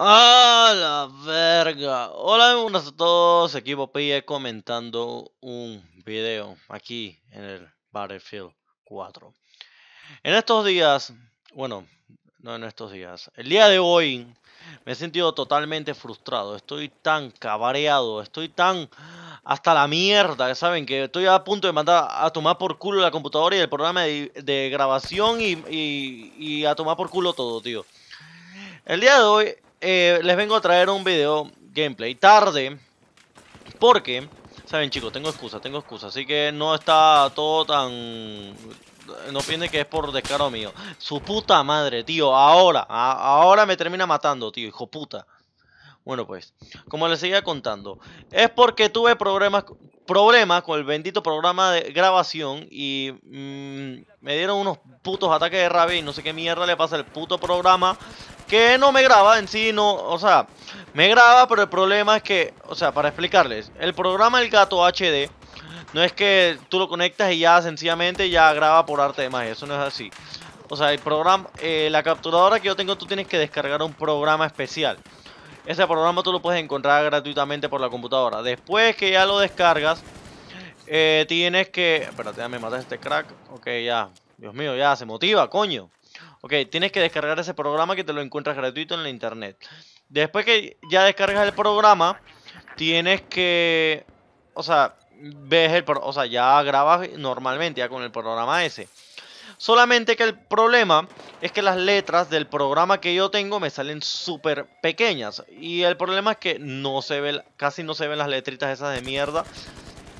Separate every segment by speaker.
Speaker 1: A la verga. Hola, buenas a todos. Equipo PIE comentando un video aquí en el Battlefield 4. En estos días, bueno, no en estos días, el día de hoy me he sentido totalmente frustrado. Estoy tan cabareado estoy tan hasta la mierda, saben que estoy a punto de mandar a tomar por culo la computadora y el programa de, grabación y, y a tomar por culo todo, tío. El día de hoy eh, les vengo a traer un video gameplay tarde. Porque, saben chicos, tengo excusa, tengo excusa. Así que no está todo tan... No piensen que es por descaro mío. Su puta madre, tío. Ahora, ahora me termina matando, tío. Hijo puta. Bueno, pues, como les seguía contando, es porque tuve problemas, problemas con el bendito programa de grabación y mm, me dieron unos putos ataques de rabia y no sé qué mierda le pasa al puto programa que no me graba en sí, no, o sea, me graba, pero el problema es que, o sea, para explicarles, el programa del Gato HD no es que tú lo conectas y ya sencillamente ya graba por arte de magia, eso no es así. O sea, el programa, eh, la capturadora que yo tengo, tú tienes que descargar un programa especial. Ese programa tú lo puedes encontrar gratuitamente por la computadora. Después que ya lo descargas, eh, tienes que... Espérate, ya me mataste este crack. Ok, ya. Dios mío, ya, se motiva, coño. Ok, tienes que descargar ese programa que te lo encuentras gratuito en la internet. Después que ya descargas el programa, tienes que... O sea, ves el... O sea, ya grabas normalmente, ya con el programa ese. Solamente que el problema es que las letras del programa que yo tengo me salen súper pequeñas. Y el problema es que no se ve, casi no se ven las letritas esas de mierda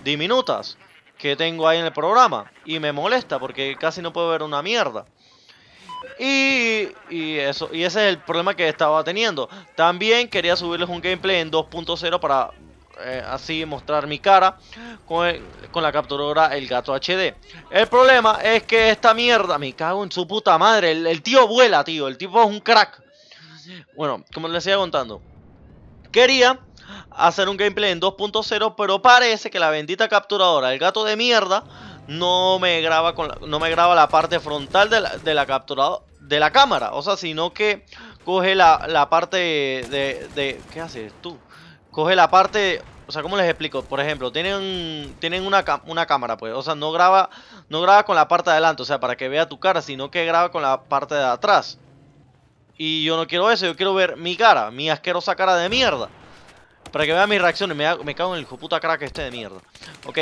Speaker 1: diminutas que tengo ahí en el programa. Y me molesta porque casi no puedo ver una mierda. Y, eso, y ese es el problema que estaba teniendo. También quería subirles un gameplay en 2.0 para eh, así mostrar mi cara con, la capturadora El Gato HD. El problema es que esta mierda, me cago en su puta madre. El, el tío vuela, tío. El tipo es un crack. Bueno, como les iba contando. Quería hacer un gameplay en 2.0, pero parece que la bendita capturadora El Gato de mierda no me graba, con la, no me graba la parte frontal de la, de la cámara. O sea, sino que coge la, parte de, ¿Qué haces tú? Coge la parte... O sea, ¿cómo les explico? Por ejemplo, tienen, tienen una, una cámara, pues. O sea, no graba, no graba con la parte de adelante, o sea, para que vea tu cara, sino que graba con la parte de atrás. Y yo no quiero eso, yo quiero ver mi cara, mi asquerosa cara de mierda. Para que vea mis reacciones, me, me cago en el hijo puta crack que esté de mierda. Ok,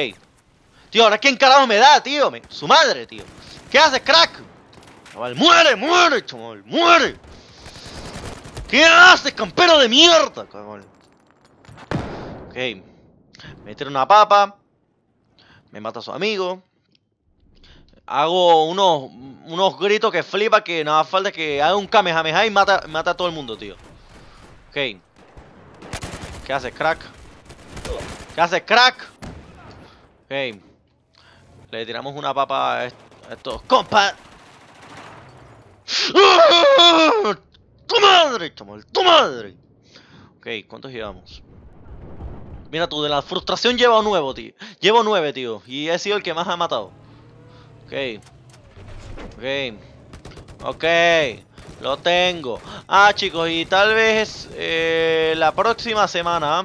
Speaker 1: Tío, ahora quién carajo me da, tío. Su madre, tío. ¿Qué hace, crack? Chaval, muere, muere, chaval, muere. ¿Qué haces, campero de mierda, chaval? Ok. Meter una papa. Me mata a su amigo. Hago unos, unos gritos que flipa que nada falta que haga un Kamehameha y mata, mata a todo el mundo, tío. Ok. ¿Qué haces, crack? ¿Qué haces, crack? Ok. Le tiramos una papa a estos compa ¡Ah! ¡Tu madre! ¡Tu madre! Ok, ¿cuántos llevamos? Mira tú, de la frustración llevo nueve, tío. Llevo nueve, tío. Y he sido el que más ha matado. Ok. Ok. Ok. Lo tengo. Ah, chicos, y tal vez eh, la próxima semana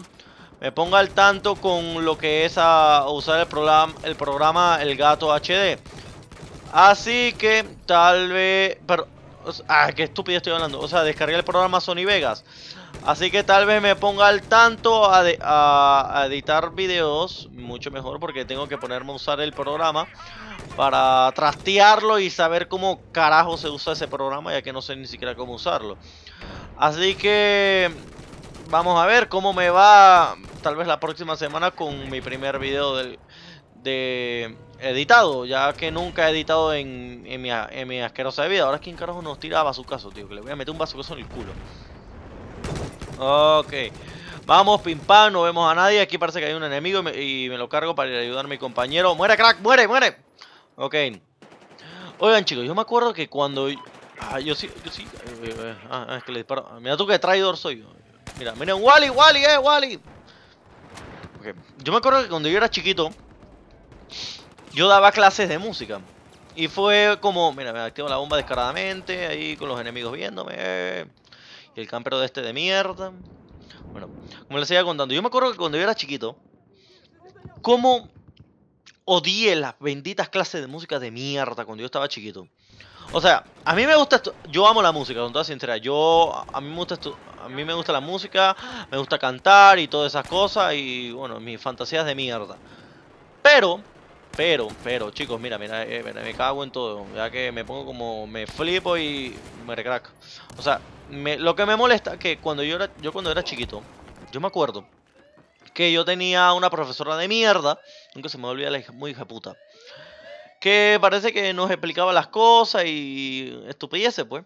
Speaker 1: me ponga al tanto con lo que es a usar el programa, el programa El Gato HD. Así que tal vez... Pero, ah, qué estúpido estoy hablando. O sea, descargué el programa Sony Vegas. Así que tal vez me ponga al tanto a, a editar videos. Mucho mejor porque tengo que ponerme a usar el programa. Para trastearlo y saber cómo carajo se usa ese programa. Ya que no sé ni siquiera cómo usarlo. Así que Vamos a ver cómo me va tal vez la próxima semana con mi primer video de editado, ya que nunca he editado en, mi, asquerosa vida. Ahora es quien carajo nos tira a caso, tío, que le voy a meter un bazucaso en el culo. Ok. Vamos, pim no vemos a nadie. Aquí parece que hay un enemigo y me, lo cargo para ayudar a mi compañero. ¡Muere, crack! ¡Muere, muere! Ok. Oigan, chicos, yo me acuerdo que cuando... Ah, yo sí, yo sí... Eh, eh, ah, es que le disparo... Mira tú que traidor soy yo. Mira, miren, Wally, Wally, eh, Wally. Yo me acuerdo que cuando yo era chiquito, yo daba clases de música. Y fue como, mira, me activo la bomba descaradamente, ahí con los enemigos viéndome. Eh, y el campero de este de mierda. Bueno, como les iba contando, yo me acuerdo que cuando yo era chiquito, como odié las benditas clases de música de mierda cuando yo estaba chiquito. O sea, a mí me gusta esto. Yo amo la música, con toda sinceridad. Yo, a mí me gusta esto. A mí me gusta la música, me gusta cantar y todas esas cosas. Y bueno, mis fantasías de mierda. Pero, pero, pero, chicos, mira, mira, eh, me cago en todo. Ya que me pongo como, me flipo y me recraco O sea, lo que me molesta es que cuando yo era, yo cuando era chiquito, yo me acuerdo que yo tenía una profesora de mierda. Nunca se me olvida la hija, muy hija puta que parece que nos explicaba las cosas y estupideces, pues.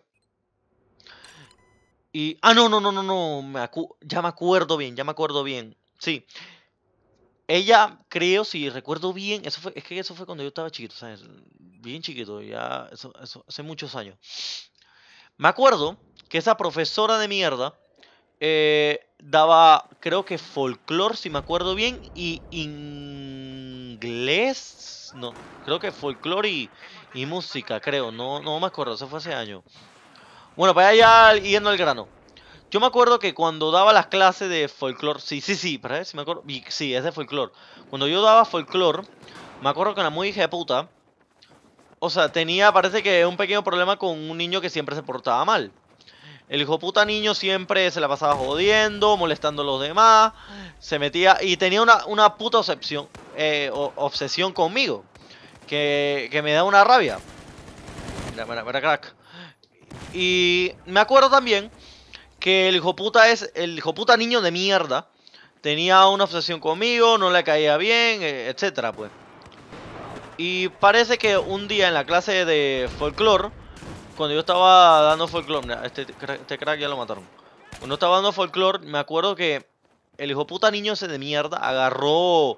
Speaker 1: Y, ah, no, no, no, no, no, me ya me acuerdo bien, ya me acuerdo bien. Sí. Ella, creo, si recuerdo bien, eso es que eso fue cuando yo estaba chiquito, ¿sabes? Bien chiquito, ya, eso, hace muchos años. Me acuerdo que esa profesora de mierda eh, daba, creo que folclore, si me acuerdo bien, y inglés, no, creo que folclore y, música, creo, no, no me acuerdo, eso fue hace año. Bueno, para allá yendo al grano. Yo me acuerdo que cuando daba las clases de folclore, sí, sí, sí, para ver si me acuerdo, sí, es de folclore. Cuando yo daba folclore, me acuerdo que la muy hija de puta, o sea, tenía, parece que un pequeño problema con un niño que siempre se portaba mal. El hijo puta niño siempre se la pasaba jodiendo, molestando a los demás, se metía y tenía una, puta obsesión, eh, obsesión conmigo, que, me da una rabia. Mira, mira, mira, crack. Y me acuerdo también que el hijo puta es el hijo puta niño de mierda. Tenía una obsesión conmigo, no le caía bien, eh, etcétera, pues. Y parece que un día en la clase de folclore cuando yo estaba dando folclore, este, este, crack ya lo mataron. Cuando estaba dando folclore, me acuerdo que el hijo puta niño ese de mierda agarró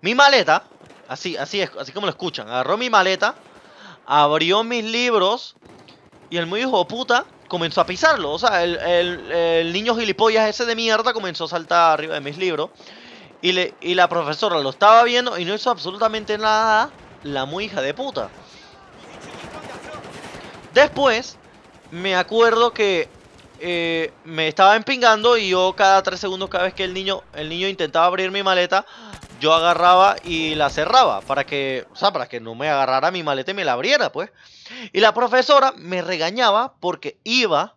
Speaker 1: mi maleta, así, así es, así como lo escuchan, agarró mi maleta, abrió mis libros y el muy hijo puta comenzó a pisarlo. O sea, el, niño gilipollas ese de mierda comenzó a saltar arriba de mis libros. Y, y la profesora lo estaba viendo y no hizo absolutamente nada la muy hija de puta. Después, me acuerdo que eh, me estaba empingando y yo cada 3 segundos, cada vez que el niño, el niño intentaba abrir mi maleta, yo agarraba y la cerraba para que, o sea, para que no me agarrara mi maleta y me la abriera, pues. Y la profesora me regañaba porque iba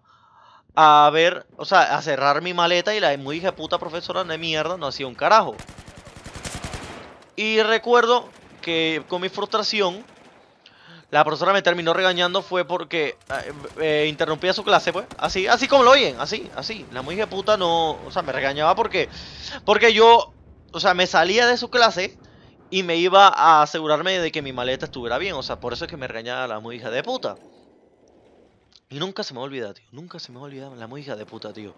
Speaker 1: a ver, o sea, a cerrar mi maleta y la muy dije, puta profesora de mierda no hacía un carajo. Y recuerdo que con mi frustración la profesora me terminó regañando fue porque eh, eh, interrumpía su clase, pues. Así, así como lo oyen, así, así. La muy puta no, o sea, me regañaba porque porque yo, o sea, me salía de su clase y me iba a asegurarme de que mi maleta estuviera bien, o sea, por eso es que me regañaba la muy hija de puta. Y nunca se me olvida, tío. Nunca se me olvida la muy hija de puta, tío.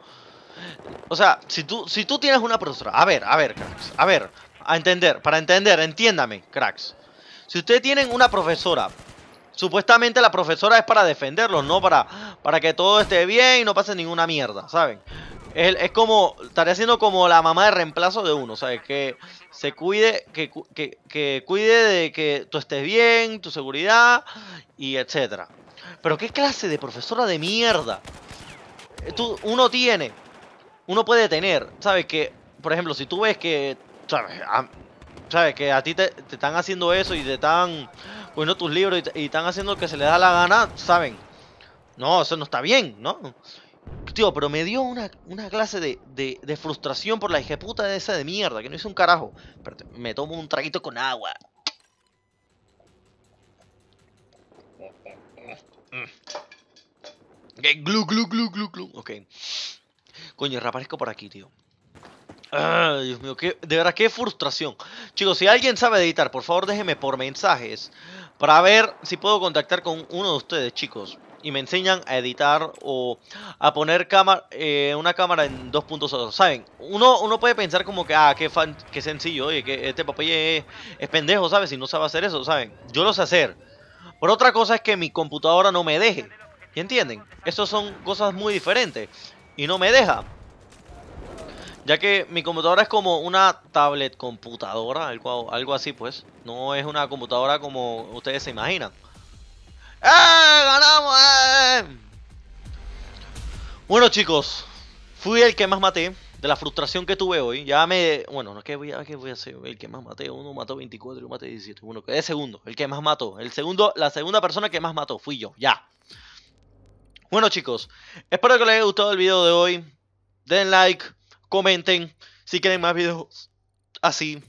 Speaker 1: O sea, si tú, si tú tienes una profesora, a ver, a ver, cracks, a ver, a entender, para entender, entiéndame, cracks. Si ustedes tienen una profesora Supuestamente la profesora es para defenderlos, ¿no? Para, para que todo esté bien y no pase ninguna mierda, ¿saben? Es, como, estaría siendo como la mamá de reemplazo de uno, ¿sabes? Que se cuide, que, que, que cuide de que tú estés bien, tu seguridad y etcétera. Pero qué clase de profesora de mierda. Tú, uno tiene, uno puede tener, ¿sabes? Que, por ejemplo, si tú ves que, ¿sabes? ¿sabes? Que a ti te están haciendo eso y te están bueno, tus libros y, están haciendo lo que se le da la gana, saben. No, eso no está bien, ¿no? Tío, pero me dio una, clase de, frustración por la ejeputa de esa de mierda, que no hice un carajo. me tomo un traguito con agua. glu, glu, glu, glu, glu. Ok. Coño, reaparezco por aquí, tío. Dios mío, qué, de verdad, qué frustración. Chicos, si alguien sabe editar, por favor déjeme por mensajes para ver si puedo contactar con uno de ustedes, chicos. Y me enseñan a editar o a poner cámara, eh, una cámara en 2.0. ¿Saben? Uno, uno puede pensar como que, ah, qué, qué sencillo, oye, que este papel es, pendejo, ¿sabes? Si no sabe hacer eso, ¿saben? Yo lo sé hacer. Por otra cosa es que mi computadora no me deje. ¿Y ¿Entienden? Esas son cosas muy diferentes. Y no me deja. Ya que mi computadora es como una tablet computadora, algo, así pues. No es una computadora como ustedes se imaginan. ¡Eh! ¡Ganamos! Eh! Bueno chicos, fui el que más maté de la frustración que tuve hoy. Ya me... Bueno, no, ¿qué voy a, voy hacer? El que más maté, uno mató 24, uno maté 17, uno quedé segundo. El que más mató. El segundo, la segunda persona que más mató fui yo, ya. Bueno chicos, espero que les haya gustado el video de hoy. Den like, comenten si quieren más videos así.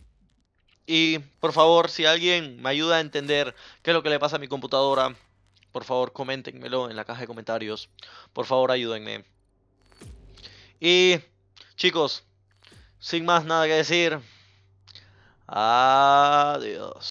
Speaker 1: Y por favor, si alguien me ayuda a entender qué es lo que le pasa a mi computadora, por favor, coméntenmelo en la caja de comentarios. Por favor, ayúdenme. Y chicos, sin más nada que decir, adiós.